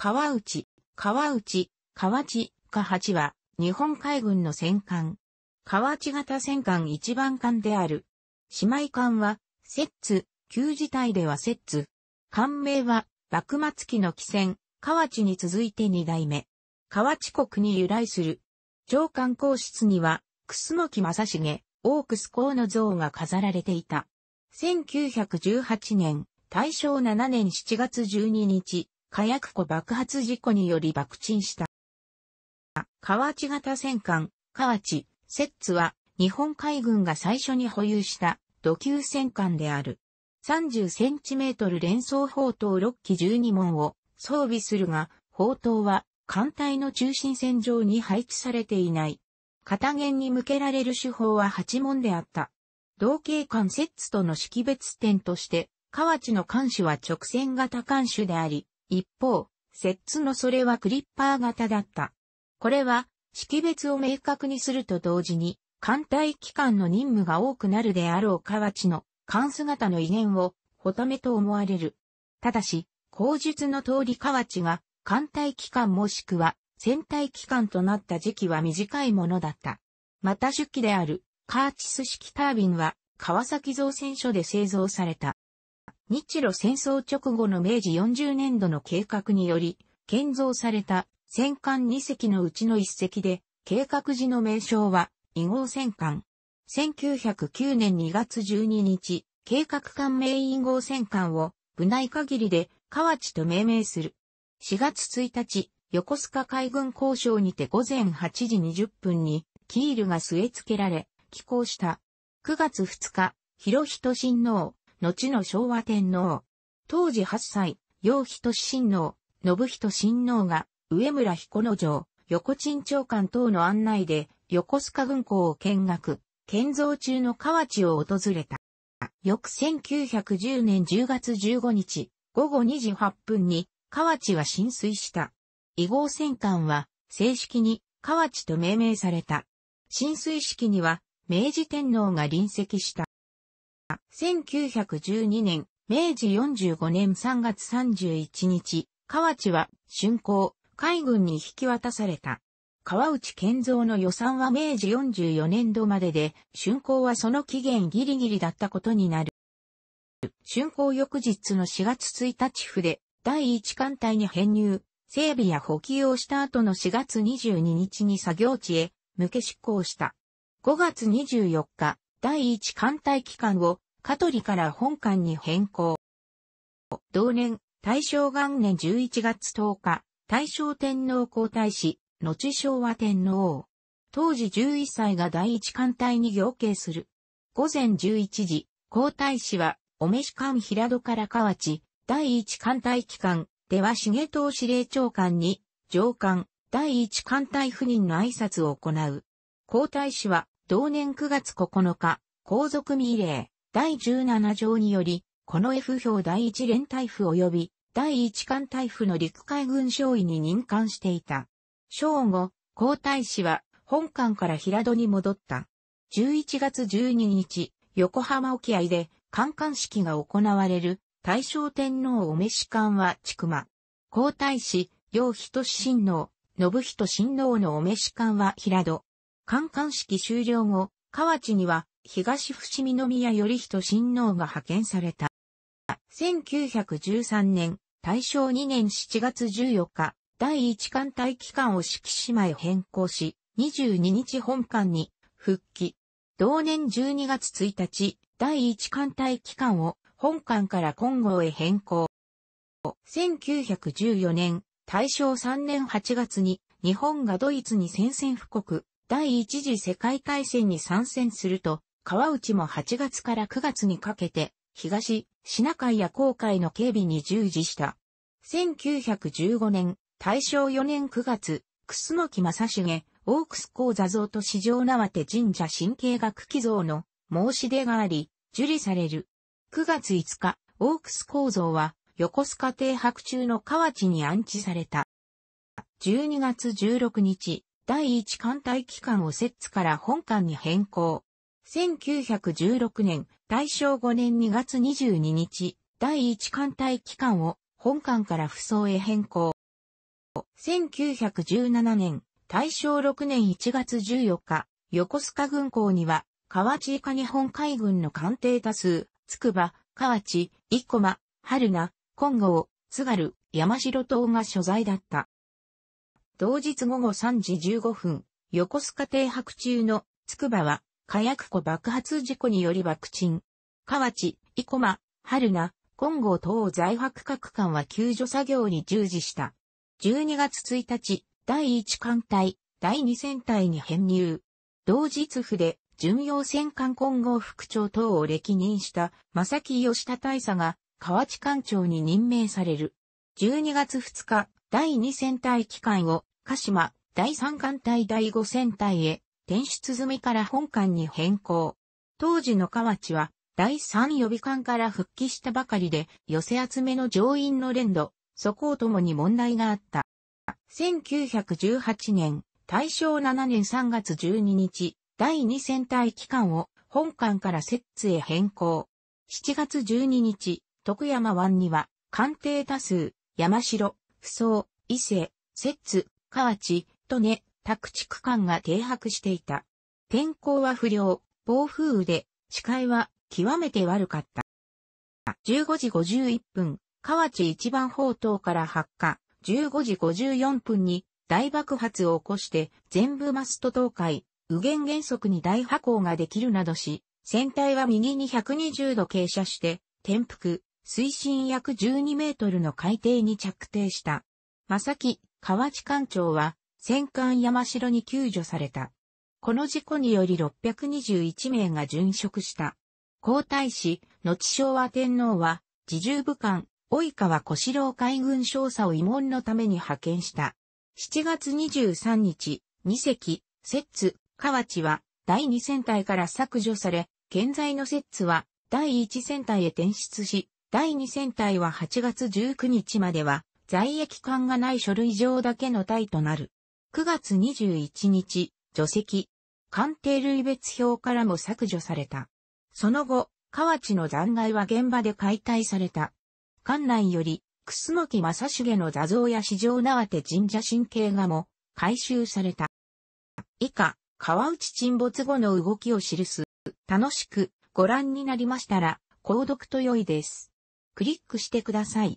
川内、川内、川内、か8は、日本海軍の戦艦。河内型戦艦一番艦である。姉妹艦は、摂津、旧時代では摂津。艦名は、幕末期の汽船、河内に続いて二代目。河内国に由来する。上官皇室には、楠木正成、オークス公の像が飾られていた。1918年、大正7年7月12日、火薬庫爆発事故により爆沈した。河内型戦艦、河内、摂津は、日本海軍が最初に保有した土級戦艦である。30センチメートル連装砲塔6機12門を装備するが、砲塔は艦隊の中心線上に配置されていない。片弦に向けられる手法は8門であった。同型艦摂津との識別点として、河内の艦首は直線型艦首であり、一方、摂津のそれはクリッパー型だった。これは、識別を明確にすると同時に、艦隊機関の任務が多くなるであろう河内の艦姿の威厳を、ほためと思われる。ただし、口述の通り河内が、艦隊機関もしくは、戦隊機関となった時期は短いものだった。また手記である、カーチス式タービンは、川崎造船所で製造された。日露戦争直後の明治40年度の計画により、建造された戦艦2隻のうちの1隻で、計画時の名称は、2号戦艦。1909年2月12日、計画艦名員号戦艦を、部内限りで、河内と命名する。4月1日、横須賀海軍交渉にて午前8時20分に、キールが据え付けられ、寄港した。9月2日、広人親王、後の昭和天皇。当時8歳、陽人親王、信人親王が、上村彦之城、横鎮長官等の案内で、横須賀軍港を見学、建造中の河内を訪れた。翌1910年10月15日、午後2時8分に、河内は浸水した。異号戦艦は、正式に、河内と命名された。浸水式には、明治天皇が臨席した。1912年、明治45年3月31日、河内は竣工、海軍に引き渡された。河内健造の予算は明治44年度までで、竣工はその期限ギリギリだったことになる。竣工翌日の4月1日で、第1艦隊に編入、整備や補給をした後の4月22日に作業地へ向け執行した。5月24日、第一艦隊機関を香取から本艦に変更。同年、大正元年11月10日、大正天皇皇太子、後昭和天皇。当時11歳が第一艦隊に行慶する。午前11時、皇太子は、お召し艦平戸から河内、第一艦隊機関、では重藤司令長官に、上官、第一艦隊夫人の挨拶を行う。皇太子は、同年9月9日、皇族未令、第17条により、この F 表第一連隊府及び第一艦隊府の陸海軍将尉に任官していた。正午、皇太子は本館から平戸に戻った。11月12日、横浜沖合で観艦式が行われる大正天皇お召し館は千曲。皇太子、両人親王、信人親王のお召し館は平戸。関官式終了後、河内には東伏見宮頼人親王が派遣された。1913年、大正2年7月14日、第一艦隊機関を敷島へ変更し、22日本艦に復帰。同年12月1日、第一艦隊機関を本艦から金剛へ変更。1914年、大正3年8月に日本がドイツに宣戦布告、第一次世界大戦に参戦すると、川内も8月から9月にかけて、東、品海や航海の警備に従事した。1915年、大正4年9月、楠木正重、オークス座像と市場縄手神社神経学寄贈の申し出があり、受理される。9月5日、オークスは横須賀邸白中の河内に安置された。12月16日、第一艦隊機関を摂津から本艦に変更。1916年、大正5年2月22日、第一艦隊機関を本艦から不装へ変更。1917年、大正6年1月14日、横須賀軍港には、河内以下日本海軍の艦艇多数、つくば、河内、生駒、春名、金剛、津軽、山城島が所在だった。同日午後3時15分、横須賀停泊中の筑波は火薬庫爆発事故により爆沈。河内、生駒、春名、金剛等在泊各艦は救助作業に従事した。12月1日、第1艦隊、第2戦隊に編入。同日府で、巡洋戦艦金剛副長等を歴任した、正木義田大佐が、河内艦長に任命される。12月2日、第2戦隊機関を、鹿島、第三艦隊第五戦隊へ、転出済みから本艦に変更。当時の河内は、第三予備艦から復帰したばかりで、寄せ集めの乗員の連動、そこをともに問題があった。1918年、大正7年3月12日、第2戦隊機関を本艦から摂津へ変更。7月12日、徳山湾には、艦艇多数、山城、不走、伊勢、摂津、河内、とね、宅地区間が停泊していた。天候は不良、暴風雨で、視界は極めて悪かった。15時51分、河内一番砲塔から発火、15時54分に大爆発を起こして全部マスト倒壊、右舷原則に大破光ができるなどし、船体は右に120度傾斜して、転覆、水深約12メートルの海底に着底した。まさき、河内艦長は、戦艦山城に救助された。この事故により621名が殉職した。皇太子、後昭和天皇は、自重武官、及川小四郎海軍少佐を慰問のために派遣した。7月23日、二隻、摂津、河内は、第二戦隊から削除され、現在の摂津は、第一戦隊へ転出し、第二戦隊は8月19日までは、在役感がない書類上だけの体となる。9月21日、除籍。官邸類別表からも削除された。その後、河内の残骸は現場で解体された。館内より、楠木正重の座像や四条縄手神社神経画も回収された。以下、川内沈没後の動きを記す。楽しくご覧になりましたら、購読と良いです。クリックしてください。